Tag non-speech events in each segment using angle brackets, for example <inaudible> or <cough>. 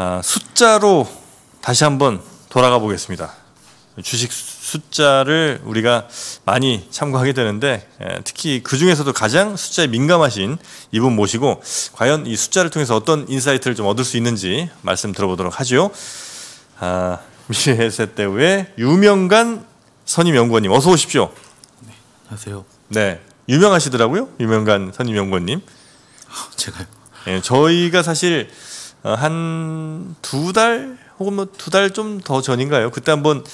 아, 숫자로 다시 한번 돌아가 보겠습니다. 주식 숫자를 우리가 많이 참고하게 되는데 예, 특히 그 중에서도 가장 숫자에 민감하신 이분 모시고 과연 이 숫자를 통해서 어떤 인사이트를 좀 얻을 수 있는지 말씀 들어보도록 하죠. 아, 미래세대의 유명간 선임 연구원님 어서 오십시오. 네, 안녕하세요. 네, 유명하시더라고요. 유명간 선임 연구원님. 아, 제가요. 네, 저희가 사실 어, 한 두 달 혹은 뭐 두 달 좀 더 전인가요? 그때 한번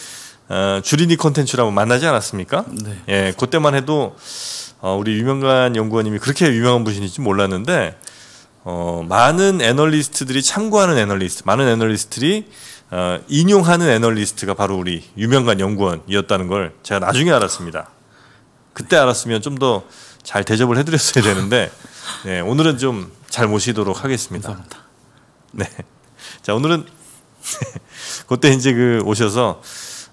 어, 주린이 컨텐츠로 한 만나지 않았습니까? 네. 예, 그때만 해도 어, 우리 유명관 연구원님이 그렇게 유명한 분이신지 몰랐는데 어, 많은 애널리스트들이 참고하는 애널리스트, 많은 애널리스트들이 어, 인용하는 애널리스트가 바로 우리 유명관 연구원이었다는 걸 제가 나중에 알았습니다. 그때 알았으면 좀 더 잘 대접을 해드렸어야 되는데 예, 오늘은 좀 잘 모시도록 하겠습니다 감사합니다. <laughs> 네. 자 오늘은 <laughs> 그때 이제 그 오셔서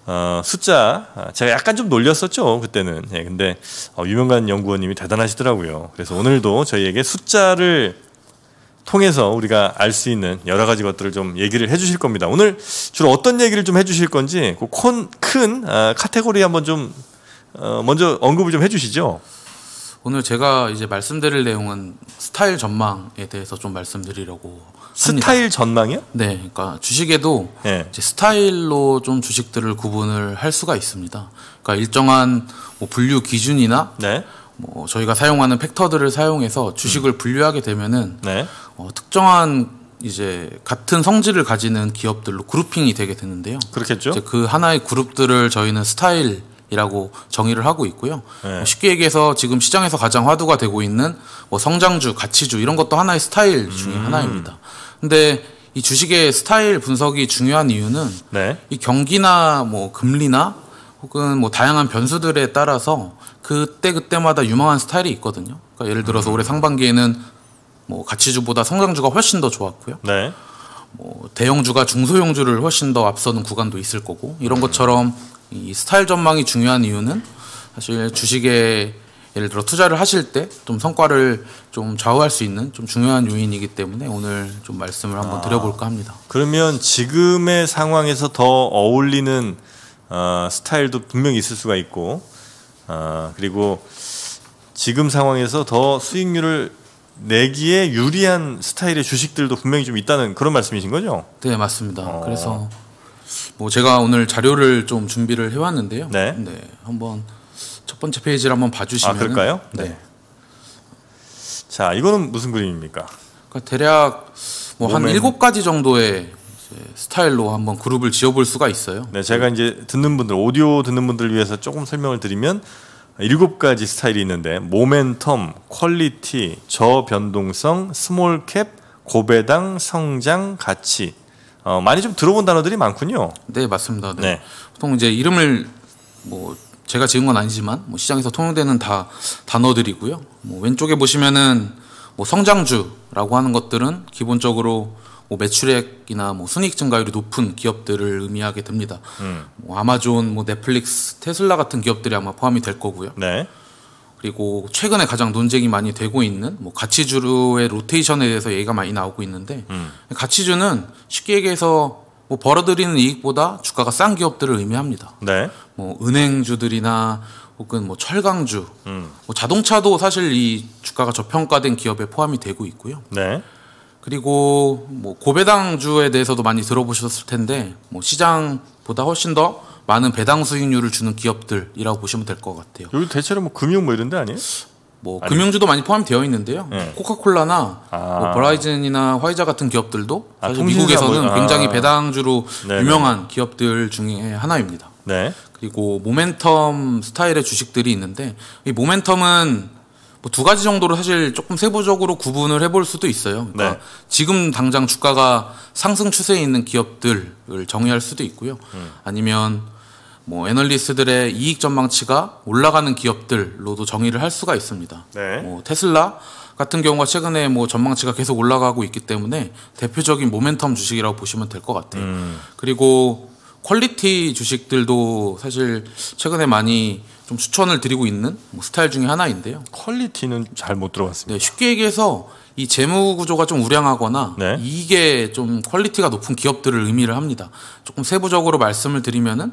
어, 숫자 아, 제가 약간 좀 놀렸었죠 그때는 예, 근데 어, 유명한 연구원님이 대단하시더라고요 그래서 오늘도 저희에게 숫자를 통해서 우리가 알 수 있는 여러 가지 것들을 좀 얘기를 해주실 겁니다 오늘 주로 어떤 얘기를 좀 해주실 건지 그큰 아, 카테고리 한번 좀 어, 먼저 언급을 좀 해주시죠 오늘 제가 이제 말씀드릴 내용은 스타일 전망에 대해서 좀 말씀드리려고 스타일 전망이요? 네, 그러니까 주식에도 네. 스타일로 좀 주식들을 구분을 할 수가 있습니다. 그러니까 일정한 뭐 분류 기준이나 네. 뭐 저희가 사용하는 팩터들을 사용해서 주식을 음. 분류하게 되면은 네. 어, 특정한 이제 같은 성질을 가지는 기업들로 그룹핑이 되게 되는데요. 그렇겠죠. 그 하나의 그룹들을 저희는 스타일 이라고 정의를 하고 있고요. 네. 뭐 쉽게 얘기해서 지금 시장에서 가장 화두가 되고 있는 뭐 성장주, 가치주 이런 것도 하나의 스타일 중의 음. 하나입니다. 근데 이 주식의 스타일 분석이 중요한 이유는 네. 이 경기나 뭐 금리나 혹은 뭐 다양한 변수들에 따라서 그때 그때마다 유망한 스타일이 있거든요. 그러니까 예를 들어서 음. 올해 상반기에는 뭐 가치주보다 성장주가 훨씬 더 좋았고요. 네. 뭐 대형주가 중소형주를 훨씬 더 앞서는 구간도 있을 거고 이런 것처럼 이 스타일 전망이 중요한 이유는 사실 주식에 예를 들어 투자를 하실 때 좀 성과를 좀 좌우할 수 있는 좀 중요한 요인이기 때문에 오늘 좀 말씀을 한번 아. 드려볼까 합니다. 그러면 지금의 상황에서 더 어울리는 어, 스타일도 분명히 있을 수가 있고 어, 그리고 지금 상황에서 더 수익률을 내기에 유리한 스타일의 주식들도 분명히 좀 있다는 그런 말씀이신 거죠? 네 맞습니다. 어. 그래서 뭐 제가 오늘 자료를 좀 준비를 해왔는데요. 네. 네 한번 첫 번째 페이지를 한번 봐주시면. 아 그럴까요? 네. 네. 자 이거는 무슨 그림입니까? 그러니까 대략 뭐한 일곱 가지 정도의 스타일로 한번 그룹을 지어볼 수가 있어요. 네, 제가 이제 듣는 분들 오디오 듣는 분들 위해서 조금 설명을 드리면 일곱 가지 스타일이 있는데 모멘텀, 퀄리티, 저변동성, 스몰캡, 고배당, 성장, 가치 어, 많이 좀 들어본 단어들이 많군요. 네, 맞습니다. 네. 네. 보통 이제 이름을 뭐 제가 지은 건 아니지만 뭐 시장에서 통용되는 다 단어들이고요. 뭐 왼쪽에 보시면은 뭐 성장주라고 하는 것들은 기본적으로 뭐 매출액이나 뭐 순이익 증가율이 높은 기업들을 의미하게 됩니다. 음. 뭐 아마존, 뭐 넷플릭스, 테슬라 같은 기업들이 아마 포함이 될 거고요. 네. 그리고 최근에 가장 논쟁이 많이 되고 있는 뭐 가치주의 로테이션에 대해서 얘기가 많이 나오고 있는데 음. 가치주는 쉽게 얘기해서 뭐 벌어들이는 이익보다 주가가 싼 기업들을 의미합니다. 네. 뭐 은행주들이나 혹은 뭐 철강주, 음. 뭐 자동차도 사실 이 주가가 저평가된 기업에 포함이 되고 있고요. 네. 그리고 뭐 고배당주에 대해서도 많이 들어보셨을 텐데 뭐 시장보다 훨씬 더 많은 배당 수익률을 주는 기업들이라고 보시면 될 것 같아요. 여기 대체로 뭐 금융 뭐 이런 데 아니에요? 뭐 아니. 금융주도 많이 포함되어 있는데요. 네. 코카콜라나 아. 뭐 버라이즌이나 화이자 같은 기업들도 아, 사실 미국에서는 아. 굉장히 배당주로 네네. 유명한 기업들 중에 하나입니다. 네. 그리고 모멘텀 스타일의 주식들이 있는데 이 모멘텀은 뭐두 가지 정도로 사실 조금 세부적으로 구분을 해볼 수도 있어요. 그러니까 네. 지금 당장 주가가 상승 추세에 있는 기업들을 정의할 수도 있고요. 음. 아니면 뭐 애널리스트들의 이익 전망치가 올라가는 기업들로도 정의를 할 수가 있습니다. 네. 뭐 테슬라 같은 경우가 최근에 뭐 전망치가 계속 올라가고 있기 때문에 대표적인 모멘텀 주식이라고 보시면 될 것 같아요. 음. 그리고 퀄리티 주식들도 사실 최근에 많이 좀 추천을 드리고 있는 뭐 스타일 중에 하나인데요. 퀄리티는 잘 못 들어봤습니다. 네, 쉽게 얘기해서 이 재무 구조가 좀 우량하거나 네. 이게 좀 퀄리티가 높은 기업들을 의미를 합니다. 조금 세부적으로 말씀을 드리면은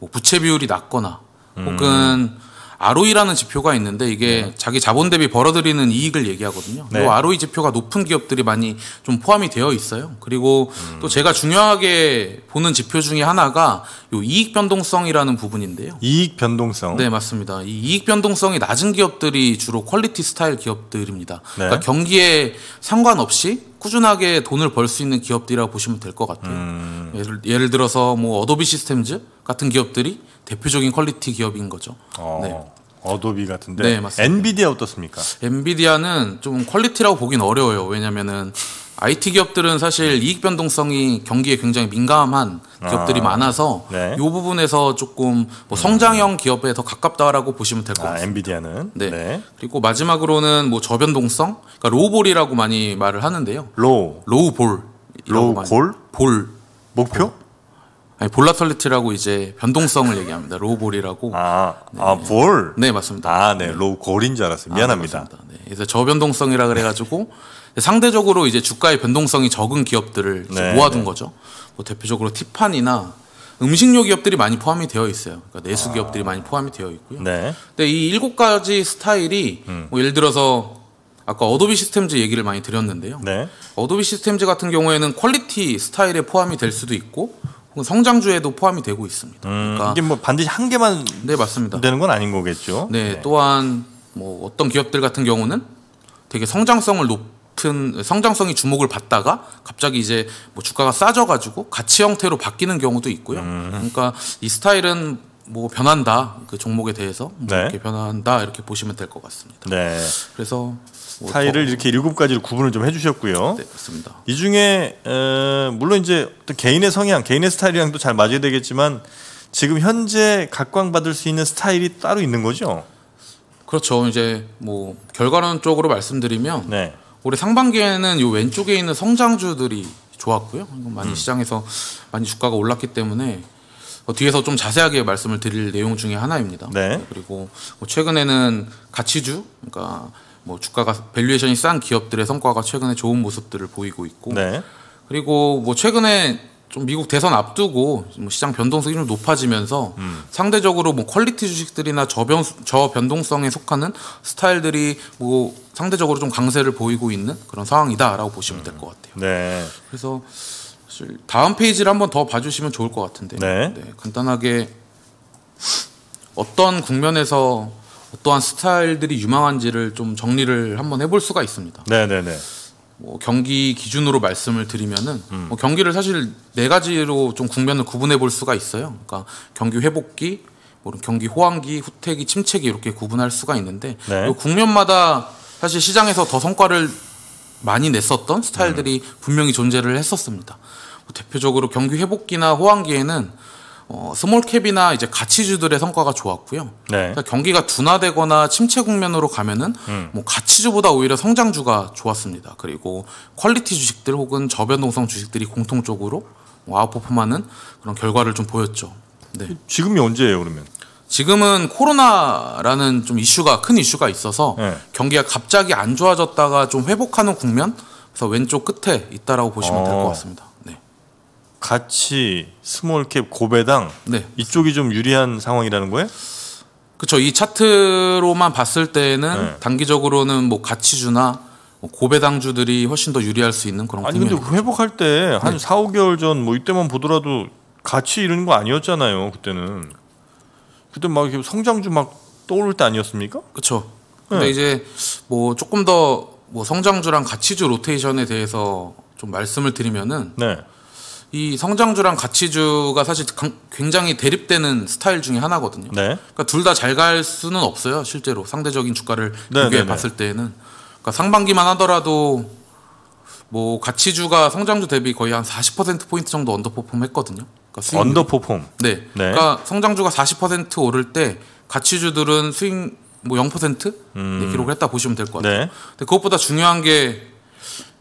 뭐 부채 비율이 낮거나 음. 혹은 음. ROE라는 지표가 있는데 이게 네. 자기 자본 대비 벌어들이는 이익을 얘기하거든요. 네. 이 ROE 지표가 높은 기업들이 많이 좀 포함이 되어 있어요. 그리고 음. 또 제가 중요하게 보는 지표 중에 하나가 요 이익 변동성이라는 부분인데요. 이익 변동성. 네, 맞습니다. 이 이익 변동성이 낮은 기업들이 주로 퀄리티 스타일 기업들입니다. 네. 그러니까 경기에 상관없이 꾸준하게 돈을 벌 수 있는 기업들이라고 보시면 될 것 같아요. 음. 예를, 예를 들어서 뭐 어도비 시스템즈 같은 기업들이 대표적인 퀄리티 기업인 거죠. 어. 네. 어도비 같은데 네, 엔비디아 어떻습니까? 엔비디아는 좀 퀄리티라고 보긴 어려워요. 왜냐면은 IT 기업들은 사실 이익 변동성이 경기에 굉장히 민감한 아, 기업들이 아, 많아서 네. 이 부분에서 조금 뭐 성장형 기업에 더 가깝다라고 보시면 될것 아, 같습니다. 아, 엔비디아는 네. 네. 그리고 마지막으로는 뭐 저변동성, 그러니까 로우볼이라고 많이 말을 하는데요. 로우 로우볼 로우볼 볼 목표 볼. 아니 볼라털리티라고 이제 변동성을 얘기합니다. 로우볼이라고. 아, 네. 아네 맞습니다. 아네 로우볼인 줄 알았어요. 미안합니다. 아, 네, 네. 그래서 저변동성이라 그래가지고. <laughs> 상대적으로 이제 주가의 변동성이 적은 기업들을 네. 모아둔 네. 거죠. 뭐 대표적으로 티판이나 음식료 기업들이 많이 포함이 되어 있어요. 그러니까 내수 아. 기업들이 많이 포함이 되어 있고요. 네. 근데 이 일곱 가지 스타일이 음. 뭐 예를 들어서 아까 어도비 시스템즈 얘기를 많이 드렸는데요. 네. 어도비 시스템즈 같은 경우에는 퀄리티 스타일에 포함이 될 수도 있고 성장주에도 포함이 되고 있습니다. 음, 그러니까 이게 뭐 반드시 한 개만 네 맞습니다. 되는 건 아닌 거겠죠. 네, 네, 또한 뭐 어떤 기업들 같은 경우는 되게 성장성을 높 같은 성장성이 주목을 받다가 갑자기 이제 뭐 주가가 싸져가지고 가치 형태로 바뀌는 경우도 있고요. 음. 그러니까 이 스타일은 뭐 변한다 그 종목에 대해서 뭐 네. 이렇게 변한다 이렇게 보시면 될 것 같습니다. 네. 그래서 뭐 스타일을 이렇게 일곱 가지로 구분을 좀 해주셨고요. 네, 맞습니다. 이 중에 에, 어, 물론 이제 어떤 개인의 성향, 개인의 스타일이랑도 잘 맞아야 되겠지만 지금 현재 각광받을 수 있는 스타일이 따로 있는 거죠. 그렇죠. 이제 뭐 결과론적으로 말씀드리면 네. 올해 상반기에는 요 왼쪽에 있는 성장주들이 좋았고요. 많이 음. 시장에서 많이 주가가 올랐기 때문에 어, 뒤에서 좀 자세하게 말씀을 드릴 내용 중에 하나입니다. 네. 그리고 뭐 최근에는 가치주, 그러니까 뭐 주가가 밸류에이션이 싼 기업들의 성과가 최근에 좋은 모습들을 보이고 있고, 네. 그리고 뭐 최근에 좀 미국 대선 앞두고 뭐 시장 변동성이 좀 높아지면서 음. 상대적으로 뭐 퀄리티 주식들이나 저변 저 변동성에 속하는 스타일들이 뭐 상대적으로 좀 강세를 보이고 있는 그런 상황이다라고 보시면 음. 될것 같아요. 네. 그래서 사실 다음 페이지를 한번 더 봐주시면 좋을 것 같은데 네. 네, 간단하게 어떤 국면에서 어떠한 스타일들이 유망한지를 좀 정리를 한번 해볼 수가 있습니다. 네네네. 네, 네. 뭐 경기 기준으로 말씀을 드리면은 음. 뭐 경기를 사실 네 가지로 좀 국면을 구분해 볼 수가 있어요. 그러니까 경기 회복기, 뭐 경기 호황기, 후퇴기, 침체기 이렇게 구분할 수가 있는데 네. 국면마다 사실 시장에서 더 성과를 많이 냈었던 스타일들이 음. 분명히 존재를 했었습니다. 뭐 대표적으로 경기 회복기나 호황기에는 어, 스몰캡이나 이제 가치주들의 성과가 좋았고요. 네. 그러니까 경기가 둔화되거나 침체 국면으로 가면은 음. 뭐 가치주보다 오히려 성장주가 좋았습니다. 그리고 퀄리티 주식들 혹은 저변동성 주식들이 공통적으로 뭐 아웃퍼포하는 그런 결과를 좀 보였죠. 네. 지금이 언제예요, 그러면? 지금은 코로나라는 좀 이슈가 큰 이슈가 있어서 네. 경기가 갑자기 안 좋아졌다가 좀 회복하는 국면 그래서 왼쪽 끝에 있다라고 보시면 어. 될것 같습니다. 같이 스몰캡 고배당 네. 이쪽이 좀 유리한 상황이라는 거예요? 그렇죠. 이 차트로만 봤을 때는 네. 단기적으로는 뭐 가치주나 뭐 고배당주들이 훨씬 더 유리할 수 있는 그런 아니 근데 회복할 때한 네. 4, 5개월 전 뭐 이때만 보더라도 같이 이런 거 아니었잖아요. 그때는 그때 막 성장주 막 떠오를 때 아니었습니까? 그렇죠. 근데 네. 이제 뭐 조금 더 뭐 성장주랑 가치주 로테이션에 대해서 좀 말씀을 드리면은 네. 이 성장주랑 가치주가 사실 굉장히 대립되는 스타일 중에 하나거든요. 네. 그러니까 둘 다 잘 갈 수는 없어요. 실제로 상대적인 주가를 비교해 네, 네, 네. 봤을 때는 에 그러니까 상반기만 하더라도 뭐 가치주가 성장주 대비 거의 한 40% 포인트 정도 언더퍼폼했거든요. 그러니까 언더퍼폼. 네. 네. 그러니까 성장주가 40% 오를 때 가치주들은 수익 뭐0% 음. 네, 기록을 했다 보시면 될 것 같아요. 네. 근데 그것보다 중요한 게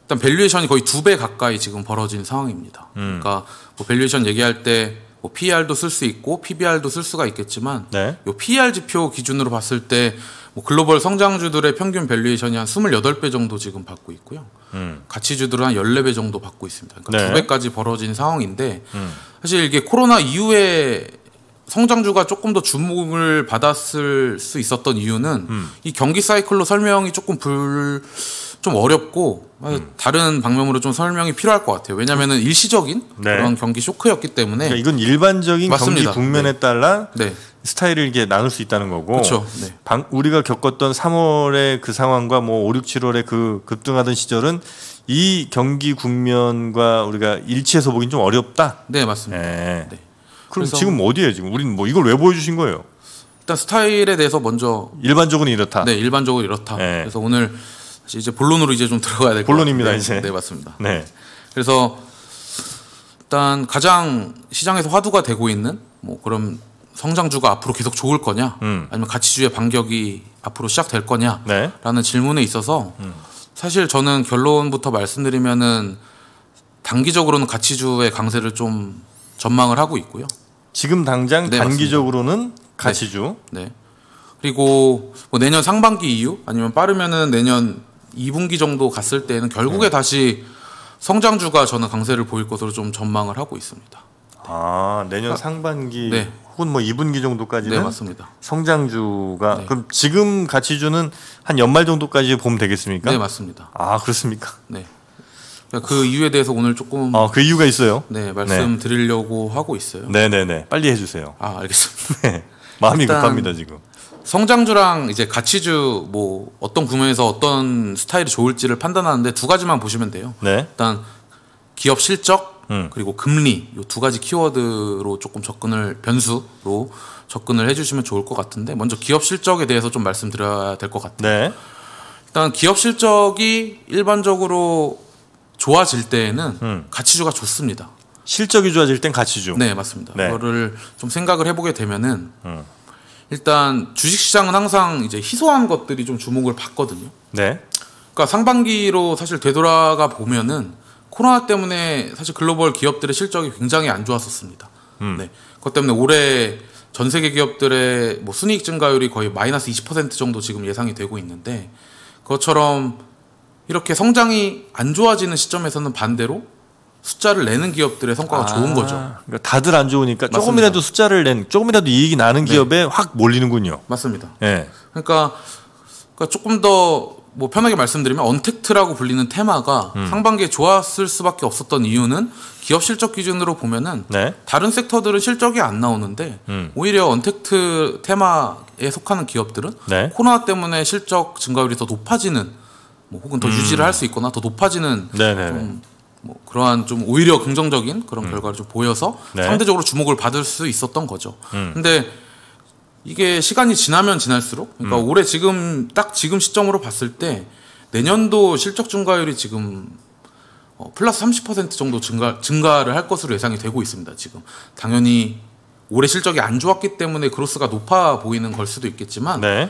일단 밸류에이션이 거의 두 배 가까이 지금 벌어진 상황입니다. 음. 그러니까 뭐 밸류에이션 얘기할 때뭐 PER도 쓸 수 있고 PBR도 쓸 수가 있겠지만 네. 요 PER 지표 기준으로 봤을 때뭐 글로벌 성장주들의 평균 밸류에이션이 한스물배 정도 지금 받고 있고요. 음. 가치주들은 한 열네 배 정도 받고 있습니다. 그러니까 네. 두배까지 벌어진 상황인데 음. 사실 이게 코로나 이후에 성장주가 조금 더 주목을 받았을 수 있었던 이유는 음. 이 경기 사이클로 설명이 조금 불좀 어렵고 어, 음. 다른 방면으로 좀 설명이 필요할 것 같아요. 왜냐하면 일시적인 네. 그런 경기 쇼크였기 때문에 그러니까 이건 일반적인 맞습니다. 경기 국면에 네. 따라 네. 스타일을 이게 나눌 수 있다는 거고 네. 방, 우리가 겪었던 3월의 그 상황과 뭐 5, 6, 7월의 그 급등하던 시절은 이 경기 국면과 우리가 일치해서 보긴 좀 어렵다. 네 맞습니다. 네. 네. 그럼 지금 어디에 지금 우리는 뭐 이걸 왜 보여주신 거예요? 일단 스타일에 대해서 먼저 일반적으로 이렇다. 네 일반적으로 이렇다. 그래서 오늘 이제 본론으로 이제 좀 들어가야 될것 본론입니다 같은데. 이제. 네 맞습니다. 네. 그래서 일단 가장 시장에서 화두가 되고 있는 뭐 그럼 성장주가 앞으로 계속 좋을 거냐, 음. 아니면 가치주의 반격이 앞으로 시작될 거냐라는 네. 질문에 있어서 음. 사실 저는 결론부터 말씀드리면은 단기적으로는 가치주의 강세를 좀 전망을 하고 있고요. 지금 당장 네, 단기적으로는 맞습니다. 네. 가치주. 네. 네. 그리고 뭐 내년 상반기 이후 아니면 빠르면은 내년 2분기 정도 갔을 때는 결국에 네. 다시 성장주가 저는 강세를 보일 것으로 좀 전망을 하고 있습니다. 아 내년 그러니까 상반기 네. 혹은 뭐 2분기 정도까지는 네, 맞습니다. 성장주가 네. 그럼 지금 가치주는 한 연말 정도까지 보면 되겠습니까? 네 맞습니다. 아 그렇습니까? 네. 그러니까 그 이유에 대해서 오늘 조금 아그 이유가 있어요? 네 말씀드리려고 하고 있어요. 네네네 네, 네. 빨리 해주세요. 아 알겠습니다. <laughs> 네. 마음이 급합니다 지금. 성장주랑 이제 가치주 뭐 어떤 구매에서 어떤 스타일이 좋을지를 판단하는데 두 가지만 보시면 돼요. 네. 일단 기업 실적 음. 그리고 금리 이 두 가지 키워드로 조금 접근을 변수로 접근을 해주시면 좋을 것 같은데 먼저 기업 실적에 대해서 좀 말씀드려야 될 것 같아요. 네. 일단 기업 실적이 일반적으로 좋아질 때에는 음. 가치주가 좋습니다. 실적이 좋아질 땐 가치주. 네 맞습니다. 네. 그거를 좀 생각을 해보게 되면은. 음. 일단 주식시장은 항상 이제 희소한 것들이 좀 주목을 받거든요. 네. 그러니까 상반기로 사실 되돌아가 보면은 코로나 때문에 사실 글로벌 기업들의 실적이 굉장히 안 좋았었습니다. 음. 네. 그것 때문에 올해 전 세계 기업들의 뭐 순이익 증가율이 거의 마이너스 20% 정도 지금 예상이 되고 있는데 그것처럼 이렇게 성장이 안 좋아지는 시점에서는 반대로 숫자를 내는 기업들의 성과가 아, 좋은 거죠. 그러니까 다들 안 좋으니까 맞습니다. 조금이라도 숫자를 낸, 조금이라도 이익이 나는 네. 기업에 확 몰리는군요. 맞습니다. 네. 그러니까, 그러니까 조금 더 뭐 편하게 말씀드리면 언택트라고 불리는 테마가 음. 상반기에 좋았을 수밖에 없었던 이유는 기업 실적 기준으로 보면은 네. 다른 섹터들은 실적이 안 나오는데 음. 오히려 언택트 테마에 속하는 기업들은 네. 코로나 때문에 실적 증가율이 더 높아지는 뭐 혹은 더 음. 유지를 할 수 있거나 더 높아지는 네, 네, 뭐 그러한 좀 오히려 긍정적인 그런 음. 결과를 좀 보여서 네. 상대적으로 주목을 받을 수 있었던 거죠. 음. 근데 이게 시간이 지나면 지날수록 그러니까 음. 올해 지금 딱 지금 시점으로 봤을 때 내년도 실적 증가율이 지금 어, 플러스 30% 정도 증가 증가를 할 것으로 예상이 되고 있습니다. 지금 당연히 올해 실적이 안 좋았기 때문에 그로스가 높아 보이는 걸 수도 있겠지만 네.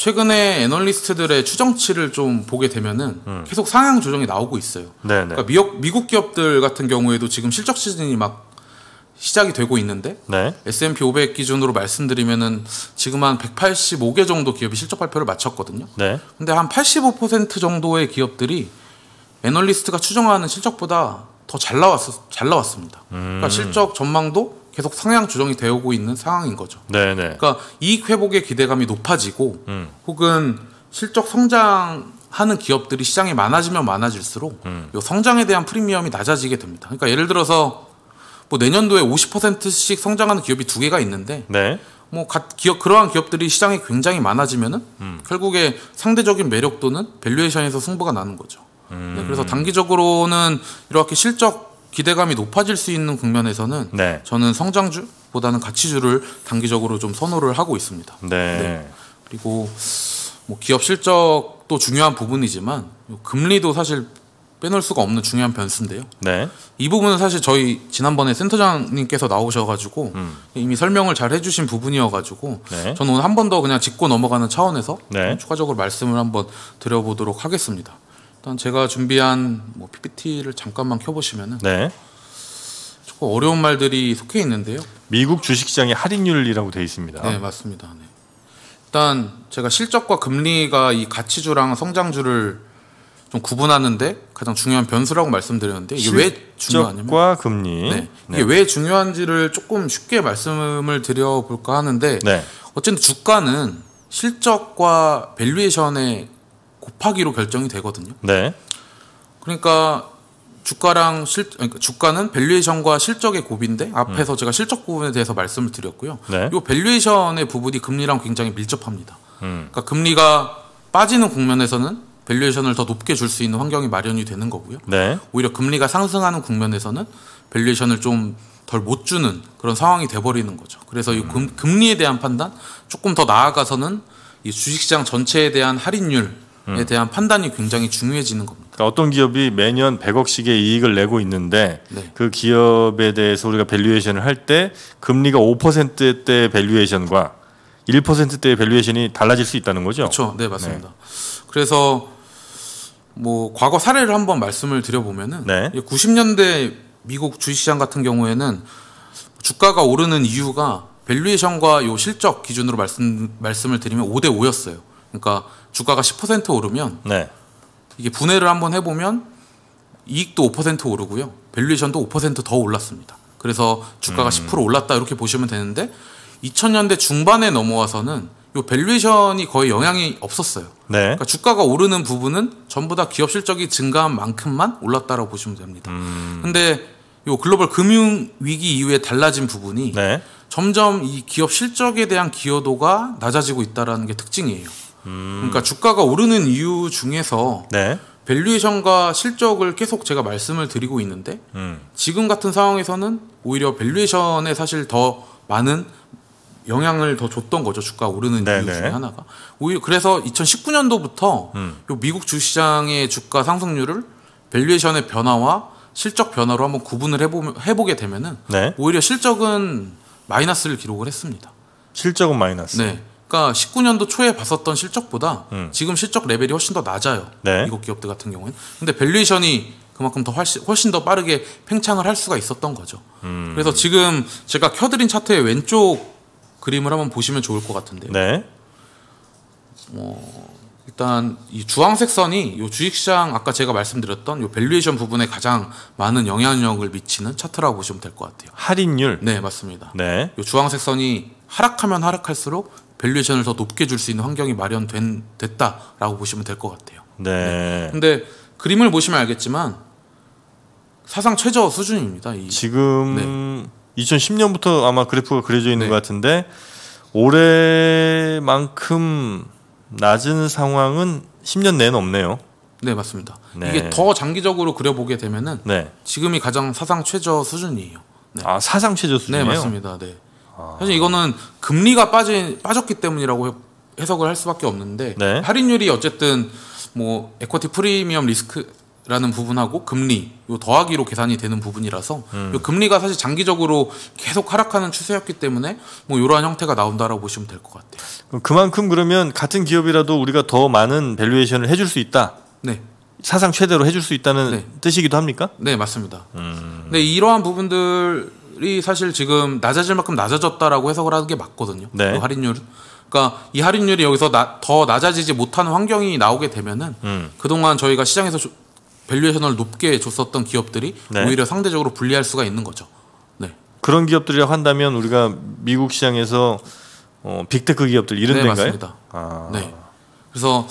최근에 애널리스트들의 추정치를 좀 보게 되면은 음. 계속 상향 조정이 나오고 있어요. 네네. 네. 그러니까 미역, 미국 기업들 같은 경우에도 지금 실적 시즌이 막 시작이 되고 있는데 네. S&P 500 기준으로 말씀드리면은 지금 한 185개 정도 기업이 실적 발표를 마쳤거든요. 네. 근데 한 85% 정도의 기업들이 애널리스트가 추정하는 실적보다 더 잘 나왔어 잘 나왔습니다. 그러니까 음. 그러니까 실적 전망도 계속 성향 조정이 되고 있는 상황인 거죠. 네네. 네. 그러니까 이익 회복의 기대감이 높아지고 음. 혹은 실적 성장하는 기업들이 시장에 많아지면 많아질수록 음. 요 성장에 대한 프리미엄이 낮아지게 됩니다. 그러니까 예를 들어서 뭐 내년도에 50%씩 성장하는 기업이 두 개가 있는데 네. 뭐 기업 그러한 기업들이 시장에 굉장히 많아지면은 음. 결국에 상대적인 매력도는 밸류에이션에서 승부가 나는 거죠. 음. 네, 그래서 단기적으로는 이렇게 실적 기대감이 높아질 수 있는 국면에서는 네. 저는 성장주보다는 가치주를 단기적으로 좀 선호를 하고 있습니다. 네. 네. 그리고 뭐 기업 실적도 중요한 부분이지만 금리도 사실 빼놓을 수가 없는 중요한 변수인데요. 네. 이 부분은 사실 저희 지난번에 센터장님께서 나오셔가지고 음. 이미 설명을 잘 해주신 부분이어가지고 네. 저는 오늘 한 번 더 그냥 짚고 넘어가는 차원에서 네. 추가적으로 말씀을 한번 드려보도록 하겠습니다. 일단 제가 준비한 뭐 PPT를 잠깐만 켜보시면은 네. 조금 어려운 말들이 속해 있는데요. 미국 주식시장의 할인율이라고 되어 있습니다. 네, 맞습니다. 네. 일단 제가 실적과 금리가 이 가치주랑 성장주를 좀 구분하는데 가장 중요한 변수라고 말씀드렸는데 이게 왜 중요하냐면 과 금리 네. 이게 네. 왜 중요한지를 조금 쉽게 말씀을 드려볼까 하는데 네. 어쨌든 주가는 실적과 밸류에이션의 곱하기로 결정이 되거든요. 네. 그러니까 주가랑 실 그러니까 주가는 밸류에이션과 실적의 곱인데 앞에서 음. 제가 실적 부분에 대해서 말씀을 드렸고요. 네. 이 밸류에이션의 부분이 금리랑 굉장히 밀접합니다. 음. 그러니까 금리가 빠지는 국면에서는 밸류에이션을 더 높게 줄 수 있는 환경이 마련이 되는 거고요. 네. 오히려 금리가 상승하는 국면에서는 밸류에이션을 좀 덜 못 주는 그런 상황이 돼버리는 거죠. 그래서 이 금, 음. 금리에 대한 판단 조금 더 나아가서는 이 주식시장 전체에 대한 할인율 음. 대한 판단이 굉장히 중요해지는 겁니다. 그러니까 어떤 기업이 매년 100억씩의 이익을 내고 있는데 네. 그 기업에 대해서 우리가 밸류에이션을 할 때 금리가 5%대 밸류에이션과 1대 밸류에이션이 달라질 수 있다는 거죠. 그렇죠. 네, 맞습니다. 네. 그래서 뭐 과거 사례를 한번 말씀을 드려보면은 네. 90년대 미국 주식시장 같은 경우에는 주가가 오르는 이유가 밸류에이션과 요 실적 기준으로 말씀 말씀을 드리면 5대 5였어요. 그러니까 주가가 10% 오르면 네. 이게 분해를 한번 해보면 이익도 5% 오르고요. 밸류에이션도 5%더 올랐습니다. 그래서 주가가 음. 10% 올랐다 이렇게 보시면 되는데 2000년대 중반에 넘어와서는 이 밸류에이션이 거의 영향이 없었어요. 네. 그러니까 주가가 오르는 부분은 전부 다 기업 실적이 증가한 만큼만 올랐다라고 보시면 됩니다. 그런데이 음. 글로벌 금융 위기 이후에 달라진 부분이 네. 점점 이 기업 실적에 대한 기여도가 낮아지고 있다라는 게 특징이에요. 음. 그러니까 주가가 오르는 이유 중에서 네. 밸류에이션과 실적을 계속 제가 말씀을 드리고 있는데 음. 지금 같은 상황에서는 오히려 밸류에이션에 사실 더 많은 영향을 더 줬던 거죠 주가 오르는 네네. 이유 중에 하나가 오히려 그래서 2019년도부터 음. 요 미국 주시장의 주가 상승률을 밸류에이션의 변화와 실적 변화로 한번 구분을 해보, 해보게 되면은 네. 오히려 실적은 마이너스를 기록을 했습니다. 실적은 마이너스. 네. 그러니까 19년도 초에 봤었던 실적보다 음. 지금 실적 레벨이 훨씬 더 낮아요. 네. 미국 기업들 같은 경우는. 근데 밸류에이션이 그만큼 더 훨씬, 훨씬 더 빠르게 팽창을 할 수가 있었던 거죠. 음. 그래서 지금 제가 켜드린 차트의 왼쪽 그림을 한번 보시면 좋을 것 같은데요. 네. 어, 일단 이 주황색 선이 요 주식시장 아까 제가 말씀드렸던 요 밸류에이션 부분에 가장 많은 영향력을 미치는 차트라고 보시면 될 것 같아요. 할인율. 네, 맞습니다. 네. 요 주황색 선이 하락하면 하락할수록 밸류에이션을 더 높게 줄 수 있는 환경이 마련된 됐다라고 보시면 될 것 같아요. 네. 네. 근데 그림을 보시면 알겠지만 사상 최저 수준입니다. 이. 지금 네. 2010년부터 아마 그래프가 그려져 있는 네. 것 같은데 올해만큼 낮은 상황은 10년 내는 없네요. 네 맞습니다. 네. 이게 더 장기적으로 그려보게 되면은 네. 지금이 가장 사상 최저 수준이에요. 네. 아 사상 최저 수준이에요? 네 맞습니다. 네. 사실 이거는 금리가 빠진 빠졌기 때문이라고 해석을 할 수밖에 없는데 네. 할인율이 어쨌든 뭐 에쿼티 프리미엄 리스크라는 부분하고 금리 요 더하기로 계산이 되는 부분이라서 음. 요 금리가 사실 장기적으로 계속 하락하는 추세였기 때문에 뭐 이러한 형태가 나온다라고 보시면 될 것 같아요. 그만큼 그러면 같은 기업이라도 우리가 더 많은 밸류에이션을 해줄 수 있다. 네. 사상 최대로 해줄 수 있다는 네. 뜻이기도 합니까? 네 맞습니다. 음. 근 이러한 부분들 할인율이 사실 지금 낮아질 만큼 낮아졌다라고 해석을 하는 게 맞거든요. 네. 그 할인율. 그러니까 이 할인율이 여기서 나, 더 낮아지지 못한 환경이 나오게 되면은 음. 그동안 저희가 시장에서 조, 밸류에이션을 높게 줬었던 기업들이 네. 오히려 상대적으로 불리할 수가 있는 거죠. 네. 그런 기업들이라고 한다면 우리가 미국 시장에서 어, 빅테크 기업들 이런 네, 데인가요? 맞습니다. 아. 네. 그래서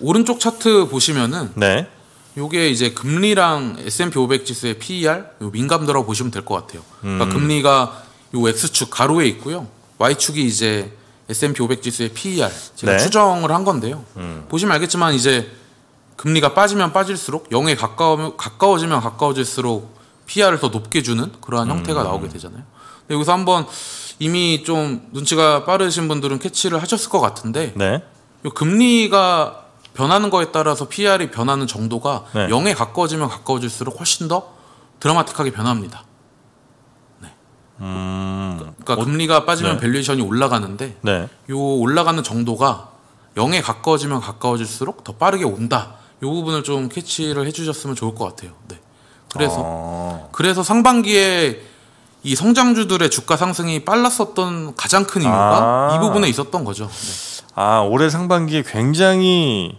오른쪽 차트 보시면은 네. 요게 이제 금리랑 S&P 500 지수의 PER 요 민감도라고 보시면 될 것 같아요. 그러니까 음. 금리가 요 X축 가로에 있고요. Y축이 이제 S&P 500 지수의 PER 제가 네. 추정을 한 건데요. 음. 보시면 알겠지만 이제 금리가 빠지면 빠질수록 0에 가까워, 가까워지면 가까워질수록 PER을 더 높게 주는 그러한 음. 형태가 나오게 되잖아요. 근데 여기서 한번 이미 좀 눈치가 빠르신 분들은 캐치를 하셨을 것 같은데 네. 금리가 변하는 거에 따라서 PR이 변하는 정도가 네. 0에 가까워지면 가까워질수록 훨씬 더 드라마틱하게 변합니다. 네. 음... 그, 그러니까 어, 금리가 빠지면 네. 밸류에이션이 올라가는데 네. 요 올라가는 정도가 0에 가까워지면 가까워질수록 더 빠르게 온다. 요 부분을 좀 캐치를 해주셨으면 좋을 것 같아요. 네. 그래서 아... 그래서 상반기에 이 성장주들의 주가 상승이 빨랐었던 가장 큰 이유가 아... 이 부분에 있었던 거죠. 네. 아 올해 상반기에 굉장히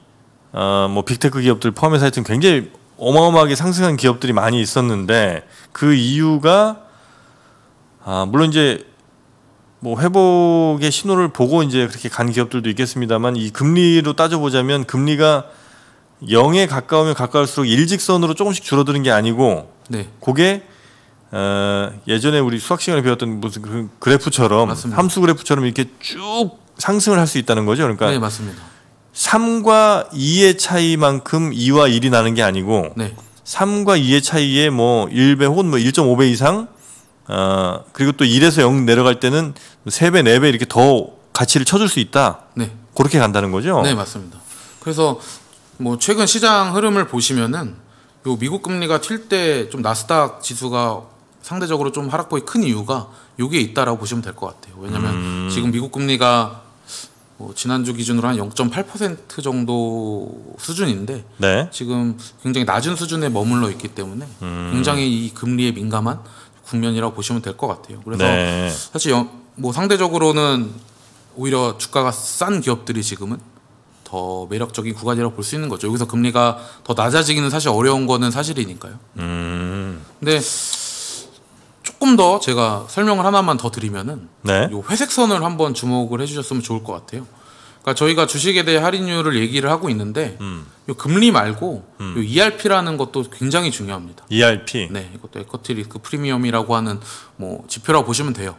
어, 뭐 빅테크 기업들 포함해서 하여튼 굉장히 어마어마하게 상승한 기업들이 많이 있었는데 그 이유가 아, 물론 이제 뭐 회복의 신호를 보고 이제 그렇게 간 기업들도 있겠습니다만 이 금리로 따져보자면 금리가 0에 가까우면 가까울수록 일직선으로 조금씩 줄어드는 게 아니고 네. 그게 어, 예전에 우리 수학 시간에 배웠던 무슨 그 그래프처럼 맞습니다. 함수 그래프처럼 이렇게 쭉 상승을 할 수 있다는 거죠. 그러니까 네, 맞습니다. 3과2의 차이만큼 2와1이 나는 게 아니고 3과2의 차이에 뭐일배 혹은 뭐일점배 이상 어, 그리고 또1에서0 내려갈 때는 3배4배 이렇게 더 가치를 쳐줄 수 있다. 네. 그렇게 간다는 거죠? 네, 맞습니다. 그래서 뭐 최근 시장 흐름을 보시면은 요 미국 금리가 튈 때 좀 나스닥 지수가 상대적으로 좀 하락폭이 큰 이유가 여기에 있다라고 보시면 될 것 같아요. 왜냐하면 음... 지금 미국 금리가 뭐 지난주 기준으로 한 0.8% 정도 수준인데 네. 지금 굉장히 낮은 수준에 머물러 있기 때문에 음. 굉장히 이 금리에 민감한 국면이라고 보시면 될 것 같아요. 그래서 네. 사실 뭐 상대적으로는 오히려 주가가 싼 기업들이 지금은 더 매력적인 구간이라고 볼 수 있는 거죠. 여기서 금리가 더 낮아지기는 사실 어려운 거는 사실이니까요. 음. 근데 조금 더 제가 설명을 하나만 더 드리면은 네. 요 회색 선을 한번 주목을 해주셨으면 좋을 것 같아요. 그러니까 저희가 주식에 대해 할인율을 얘기를 하고 있는데 음. 요 금리 말고 음. 요 ERP라는 것도 굉장히 중요합니다. ERP. 네, 이것도 에쿼티 리스크 그 프리미엄이라고 하는 뭐 지표라고 보시면 돼요.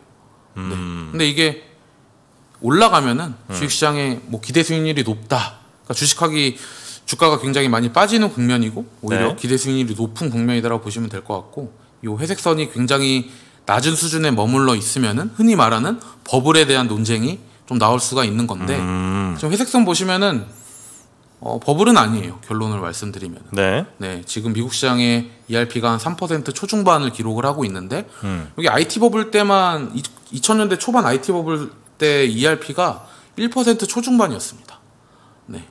음. 네. 근데 이게 올라가면은 음. 주식시장에뭐 기대 수익률이 높다. 그러니까 주식하기 주가가 굉장히 많이 빠지는 국면이고 오히려 네. 기대 수익률이 높은 국면이다라고 보시면 될 것 같고 요 회색선이 굉장히 낮은 수준에 머물러 있으면은 흔히 말하는 버블에 대한 논쟁이 좀 나올 수가 있는 건데 음. 지금 회색선 보시면은 어, 버블은 아니에요. 결론을 말씀드리면. 네. 네. 지금 미국 시장의 ERP가 한 3% 초중반을 기록을 하고 있는데 음. 여기 IT 버블 때만 2000년대 초반 IT 버블 때 ERP가 1% 초중반이었습니다. 네.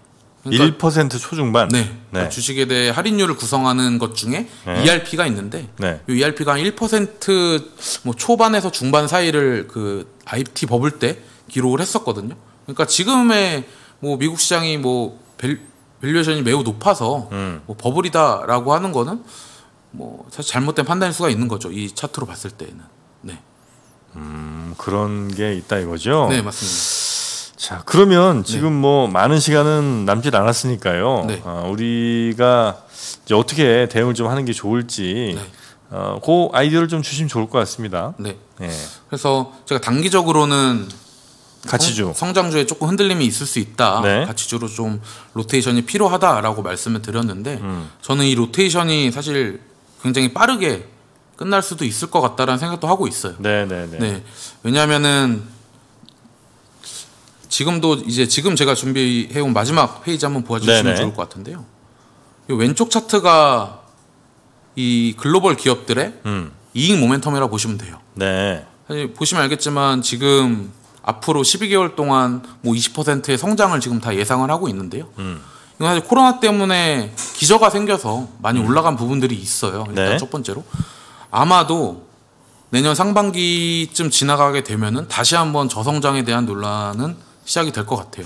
그러니까 1% 초중반. 네. 네. 그러니까 주식에 대해 할인율을 구성하는 것 중에 네. ERP가 있는데 네. 이 ERP가 한 1%뭐 초반에서 중반 사이를 그 IT 버블 때 기록을 했었거든요. 그러니까 지금의 뭐 미국 시장이 뭐 밸류에이션이 매우 높아서 음. 뭐 버블이다라고 하는 거는 뭐 사실 잘못된 판단일 수가 있는 거죠. 이 차트로 봤을 때는 네. 음, 그런 게 있다 이거죠. 네, 맞습니다. 자, 그러면 네. 지금 네. 뭐 많은 시간은 남지 않았으니까요. 네. 어, 우리가 이제 어떻게 대응을 좀 하는 게 좋을지 네. 어, 그 아이디어를 좀 주시면 좋을 것 같습니다. 네. 예. 그래서 제가 단기적으로는 가치주 성, 장주에 조금 흔들림이 있을 수 있다. 네. 가치주로 좀 로테이션이 필요하다라고 말씀을 드렸는데 음. 저는 이 로테이션이 사실 굉장히 빠르게 끝날 수도 있을 것 같다라는 생각도 하고 있어요. 네, 네, 네. 네. 왜냐하면은 지금도 이제 지금 제가 준비해온 마지막 페이지 한번 보여주시면 네네. 좋을 것 같은데요. 이 왼쪽 차트가 이 글로벌 기업들의 음. 이익 모멘텀이라 고 보시면 돼요. 네. 사실 보시면 알겠지만 지금 앞으로 12개월 동안 뭐 20%의 성장을 지금 다 예상을 하고 있는데요. 음. 이건 사실 코로나 때문에 기저가 생겨서 많이 음. 올라간 부분들이 있어요. 일단 네. 첫 번째로 아마도 내년 상반기쯤 지나가게 되면은 다시 한번 저성장에 대한 논란은 시작이 될 것 같아요.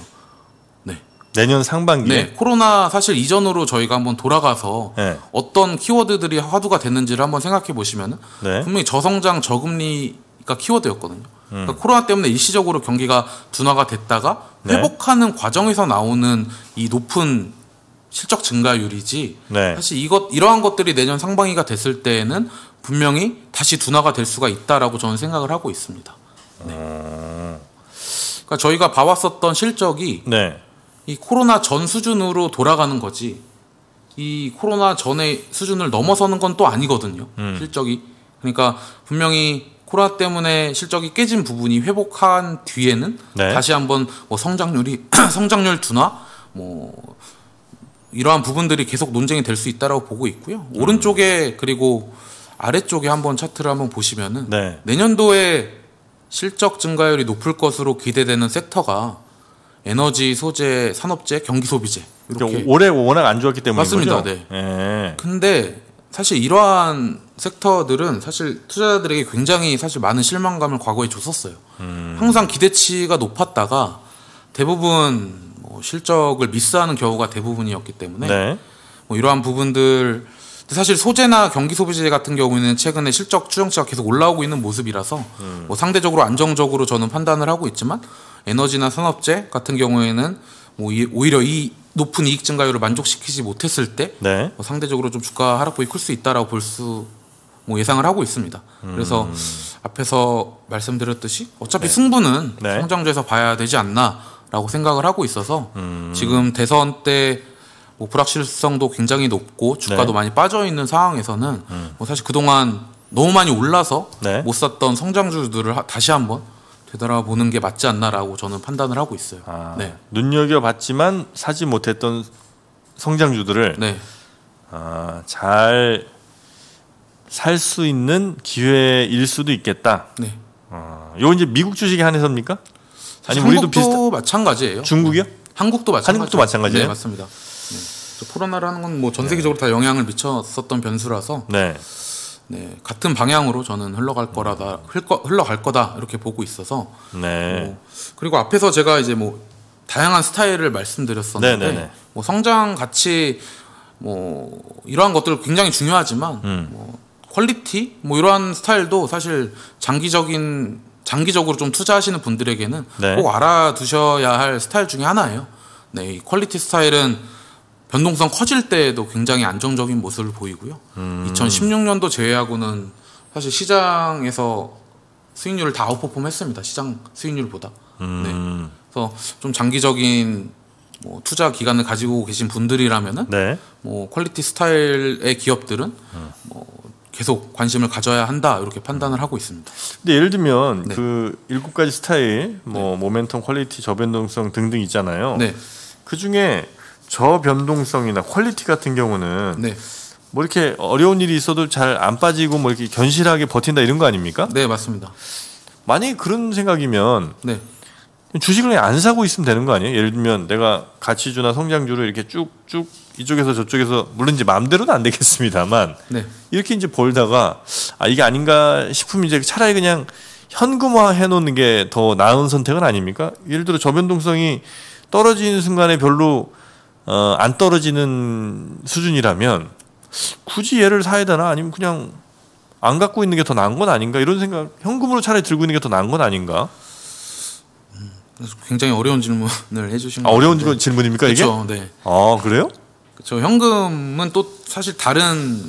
네. 내년 상반기에 네, 코로나 사실 이전으로 저희가 한번 돌아가서 네. 어떤 키워드들이 화두가 됐는지를 한번 생각해 보시면 네. 분명히 저성장 저금리가 키워드였거든요. 그러니까 음. 그러니까 코로나 때문에 일시적으로 경기가 둔화가 됐다가 네. 회복하는 과정에서 나오는 이 높은 실적 증가율이지 네. 사실 이것 이러한 것들이 내년 상반기가 됐을 때에는 분명히 다시 둔화가 될 수가 있다라고 저는 생각을 하고 있습니다. 네. 음. 그러니까 저희가 봐왔었던 실적이 네. 이 코로나 전 수준으로 돌아가는 거지 이 코로나 전의 수준을 넘어서는 건 또 아니거든요. 음. 실적이 그러니까 분명히 코로나 때문에 실적이 깨진 부분이 회복한 뒤에는 네. 다시 한번 뭐 성장률이 <clears throat> 성장률 둔화 뭐 이러한 부분들이 계속 논쟁이 될 수 있다라고 보고 있고요. 오른쪽에 그리고 아래쪽에 한번 차트를 한번 보시면은 네. 내년도에 실적 증가율이 높을 것으로 기대되는 섹터가 에너지 소재, 산업재, 경기 소비재 그러니까 이렇게 올해 워낙 안 좋았기 때문에 맞습니다. 거죠? 네. 예. 근데 사실 이러한 섹터들은 사실 투자자들에게 굉장히 사실 많은 실망감을 과거에 줬었어요. 음. 항상 기대치가 높았다가 대부분 뭐 실적을 미스하는 경우가 대부분이었기 때문에 네. 뭐 이러한 부분들 사실 소재나 경기 소비재 같은 경우에는 최근에 실적 추정치가 계속 올라오고 있는 모습이라서 음. 뭐 상대적으로 안정적으로 저는 판단을 하고 있지만 에너지나 산업재 같은 경우에는 뭐 이, 오히려 이 높은 이익 증가율을 만족시키지 못했을 때 네. 뭐 상대적으로 좀 주가 하락폭이 클 수 있다라고 볼 수 뭐 예상을 하고 있습니다. 음. 그래서 앞에서 말씀드렸듯이 어차피 네. 승부는 네. 성장주에서 봐야 되지 않나라고 생각을 하고 있어서 음. 지금 대선 때뭐 불확실성도 굉장히 높고 주가도 네. 많이 빠져 있는 상황에서는 음. 뭐 사실 그동안 너무 많이 올라서 네. 못 샀던 성장주들을 다시 한번 되돌아보는 게 맞지 않나라고 저는 판단을 하고 있어요. 아, 네. 눈여겨봤지만 사지 못했던 성장주들을 네. 아, 잘살 수 있는 기회일 수도 있겠다. 네. 어, 요 이제 미국 주식에 한해서입니까? 아니 우리도 비슷 마찬가지예요. 중국이요? 음. 한국도 마찬가지. 한국도 마찬가지예요. 네, 맞습니다. 네. 코로나라는건 뭐 전 세계적으로 다 영향을 미쳤었던 변수라서 네. 네, 같은 방향으로 저는 흘러갈 거라다 흘거, 흘러갈 거다 이렇게 보고 있어서 네. 뭐, 그리고 앞에서 제가 이제 뭐 다양한 스타일을 말씀드렸었는데 네네네. 네, 네. 뭐 성장 같이 뭐 이러한 것들 굉장히 중요하지만 음. 뭐 퀄리티 뭐 이러한 스타일도 사실 장기적인 장기적으로 좀 투자하시는 분들에게는 네. 꼭 알아두셔야 할 스타일 중에 하나예요. 네, 이 퀄리티 스타일은 변동성 커질 때에도 굉장히 안정적인 모습을 보이고요. 음. 2016년도 제외하고는 사실 시장에서 수익률을 다 아웃퍼폼했습니다. 시장 수익률보다. 음. 네. 그래서 좀 장기적인 뭐 투자 기간을 가지고 계신 분들이라면은 네. 뭐 퀄리티 스타일의 기업들은 음. 뭐 계속 관심을 가져야 한다 이렇게 판단을 하고 있습니다. 근데 예를 들면 네. 그 일곱 가지 스타일, 뭐 네. 모멘텀, 퀄리티, 저변동성 등등 있잖아요. 네. 그 중에 저 변동성이나 퀄리티 같은 경우는 네. 뭐 이렇게 어려운 일이 있어도 잘 안 빠지고 뭐 이렇게 견실하게 버틴다 이런 거 아닙니까? 네 맞습니다. 만약 에 그런 생각이면 네. 주식을 안 사고 있으면 되는 거 아니에요? 예를 들면 내가 가치주나 성장주로 이렇게 쭉쭉 이쪽에서 저쪽에서 물론 이제 마음대로는 안 되겠습니다만 네. 이렇게 이제 벌다가 아 이게 아닌가 싶으면 이제 차라리 그냥 현금화 해놓는 게 더 나은 선택은 아닙니까? 예를 들어 저변동성이 떨어지는 순간에 별로 어, 안 떨어지는 수준이라면 굳이 얘를 사야 되나 아니면 그냥 안 갖고 있는 게 더 나은 건 아닌가 이런 생각 현금으로 차라리 들고 있는 게 더 나은 건 아닌가 그래서 굉장히 어려운 질문을 해주신 아, 어려운 같은데. 질문입니까 이게? 그렇 네. 아 그래요? 저 현금은 또 사실 다른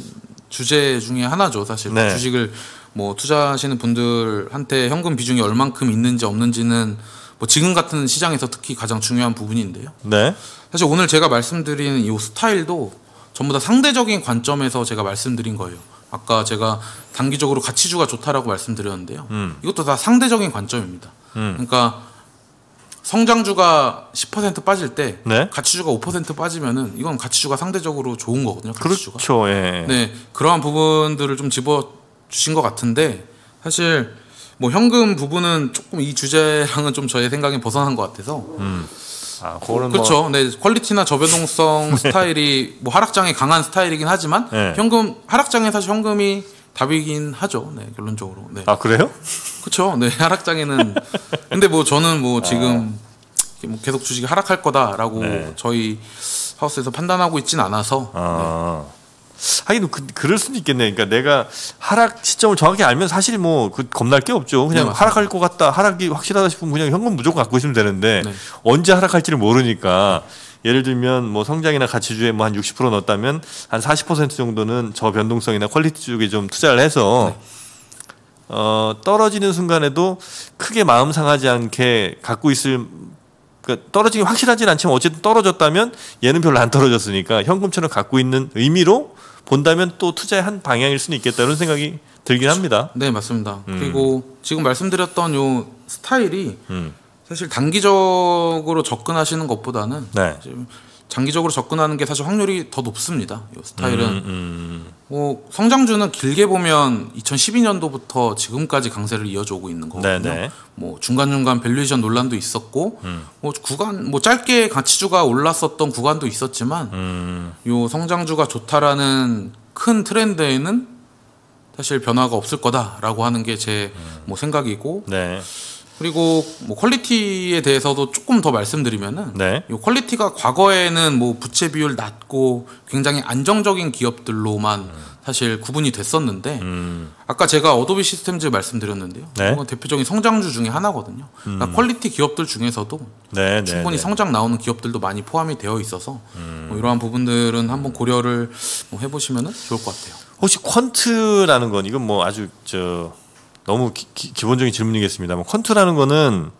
주제 중에 하나죠. 사실 네. 주식을 뭐 투자하시는 분들한테 현금 비중이 얼만큼 있는지 없는지는 뭐 지금 같은 시장에서 특히 가장 중요한 부분인데요. 네. 사실 오늘 제가 말씀드리는 이 스타일도 전부 다 상대적인 관점에서 제가 말씀드린 거예요. 아까 제가 단기적으로 가치주가 좋다라고 말씀드렸는데요. 음. 이것도 다 상대적인 관점입니다. 음. 그러니까 성장주가 10% 빠질 때 네? 가치주가 5% 빠지면은 이건 가치주가 상대적으로 좋은 거거든요. 가치주가. 그렇죠. 예. 네 그러한 부분들을 좀 집어 주신 것 같은데 사실 뭐 현금 부분은 조금 이 주제랑은 좀 저의 생각이 벗어난 것 같아서. 음. 아, 그 그렇죠. 뭐... 네, 퀄리티나 저변동성 <laughs> 네. 스타일이 뭐 하락장에 강한 스타일이긴 하지만 네. 현금 하락장에 사실 현금이 답이긴 하죠. 네, 결론적으로. 네. 아 그래요? 그렇죠. 네, 하락장에는 <laughs> 근데 뭐 저는 뭐 아. 지금 아... 계속 주식이 하락할 거다라고 네. 저희 하우스에서 판단하고 있지는 않아서. 아... 네. 하긴 그, 그럴 수도 있겠네. 그러니까 내가 하락 시점을 정확히 알면 사실 뭐그 겁날 게 없죠. 그냥 네, 하락할 것 같다. 하락이 확실하다 싶으면 그냥 현금 무조건 갖고 있으면 되는데 네. 언제 하락할지를 모르니까 예를 들면 뭐 성장이나 가치주에 뭐 한 60% 넣었다면 한 40% 정도는 저 변동성이나 퀄리티 쪽에 좀 투자를 해서 네. 어, 떨어지는 순간에도 크게 마음 상하지 않게 갖고 있을 그러니까 떨어지기 확실하진 않지만 어쨌든 떨어졌다면 얘는 별로 안 떨어졌으니까 현금처럼 갖고 있는 의미로 본다면 또 투자의 한 방향일 수는 있겠다 이런 생각이 들긴 합니다. 네 맞습니다. 음. 그리고 지금 말씀드렸던 요 스타일이 음. 사실 단기적으로 접근하시는 것보다는 네. 장기적으로 접근하는 게 사실 확률이 더 높습니다. 이 스타일은 음, 음, 음. 뭐 성장주는 길게 보면 2012년도부터 지금까지 강세를 이어주고 있는 거거든요. 네네. 네. 뭐 중간 중간 밸류에이션 논란도 있었고, 음. 뭐 구간 뭐 짧게 가치주가 올랐었던 구간도 있었지만, 음. 요 성장주가 좋다라는 큰 트렌드에는 사실 변화가 없을 거다라고 하는 게 제뭐 음. 생각이고, 네. 그리고 뭐 퀄리티에 대해서도 조금 더 말씀드리면은 네. 이 퀄리티가 과거에는 뭐 부채 비율 낮고 굉장히 안정적인 기업들로만 음. 사실 구분이 됐었는데 음. 아까 제가 어도비 시스템즈 말씀드렸는데요. 네. 이건 대표적인 성장주 중에 하나거든요. 그러니까 음. 그러니까 퀄리티 기업들 중에서도 네, 네 충분히 네. 성장 나오는 기업들도 많이 포함이 되어 있어서 음. 뭐 이러한 부분들은 한번 고려를 뭐 해보시면 좋을 것 같아요. 혹시 퀀트라는 건 이건 뭐 아주 저 너무 기, 기 본적인 질문이겠습니다만 퀀트라는 거는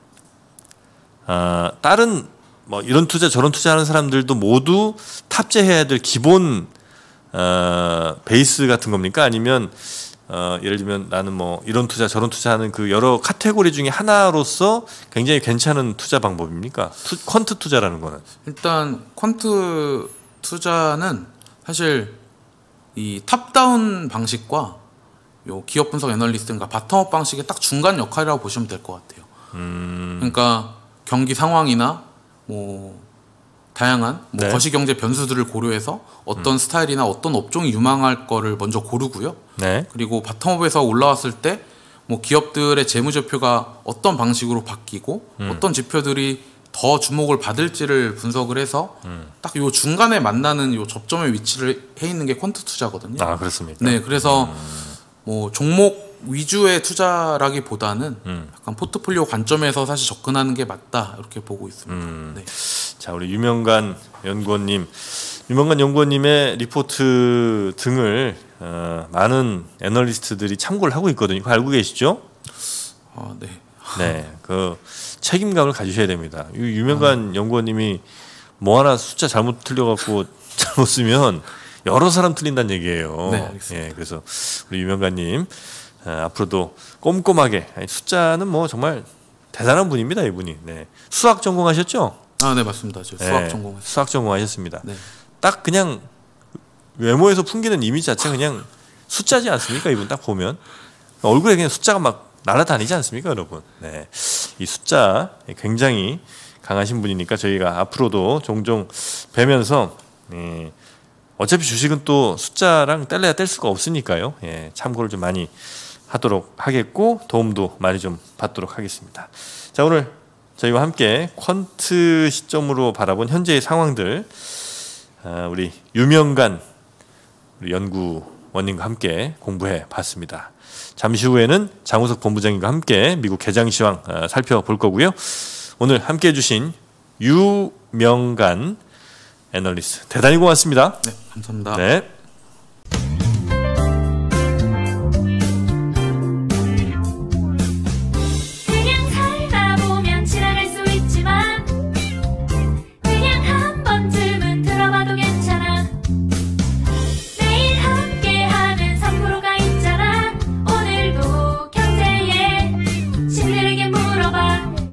어, 다른 뭐 이런 투자 저런 투자하는 사람들도 모두 탑재해야 될 기본 어, 베이스 같은 겁니까? 아니면 어, 예를 들면 나는 뭐 이런 투자 저런 투자하는 그 여러 카테고리 중에 하나로서 굉장히 괜찮은 투자 방법입니까? 투, 퀀트 투자라는 거는 일단 퀀트 투자는 사실 이 탑다운 방식과 요 기업 분석 애널리스트인가 바텀업 방식의 딱 중간 역할이라고 보시면 될 것 같아요. 음. 그러니까 경기 상황이나 뭐 다양한 뭐 네. 거시경제 변수들을 고려해서 어떤 음. 스타일이나 어떤 업종이 유망할 거를 먼저 고르고요. 네. 그리고 바텀업에서 올라왔을 때 뭐 기업들의 재무제표가 어떤 방식으로 바뀌고 음. 어떤 지표들이 더 주목을 받을지를 분석을 해서 음. 딱요 중간에 만나는 요 접점의 위치를 해 있는 게 퀀트 투자거든요. 아 그렇습니까? 네, 그래서 음. 뭐 종목 위주의 투자라기보다는 음. 약간 포트폴리오 관점에서 사실 접근하는 게 맞다 이렇게 보고 있습니다. 음. 네. 자 우리 유명관 연구원님, 유명관 연구원님의 리포트 등을 어, 많은 애널리스트들이 참고를 하고 있거든요. 알고 계시죠? 아 네. 네, 그 책임감을 가지셔야 됩니다. 유명관 아. 음. 연구원님이 뭐 하나 숫자 잘못 틀려갖고 <laughs> 잘못 쓰면 여러 사람 틀린다는 얘기예요. 네, 알겠습니다. 예, 그래서 우리 유명가님 아, 앞으로도 꼼꼼하게 아니, 숫자는 뭐 정말 대단한 분입니다 이분이. 네. 수학 전공하셨죠? 아, 네 맞습니다. 저 수학 네, 전공 수학 전공하셨습니다. 네. 딱 그냥 외모에서 풍기는 이미지 자체 그냥 숫자지 않습니까? 이분 딱 보면 얼굴에 그냥 숫자가 막 날아다니지 않습니까, 여러분? 네, 이 숫자 굉장히 강하신 분이니까 저희가 앞으로도 종종 뵈면서. 네, 어차피 주식은 또 숫자랑 뗄래야 뗄 수가 없으니까요. 예, 참고를 좀 많이 하도록 하겠고 도움도 많이 좀 받도록 하겠습니다. 자 오늘 저희와 함께 퀀트 시점으로 바라본 현재의 상황들 아, 우리 유명간 우리 연구원님과 함께 공부해 봤습니다. 잠시 후에는 장우석 본부장님과 함께 미국 개장시황 아, 살펴볼 거고요. 오늘 함께 해주신 유명간 애널리스트 대단히 고맙습니다. 네, 감사합니다. 네.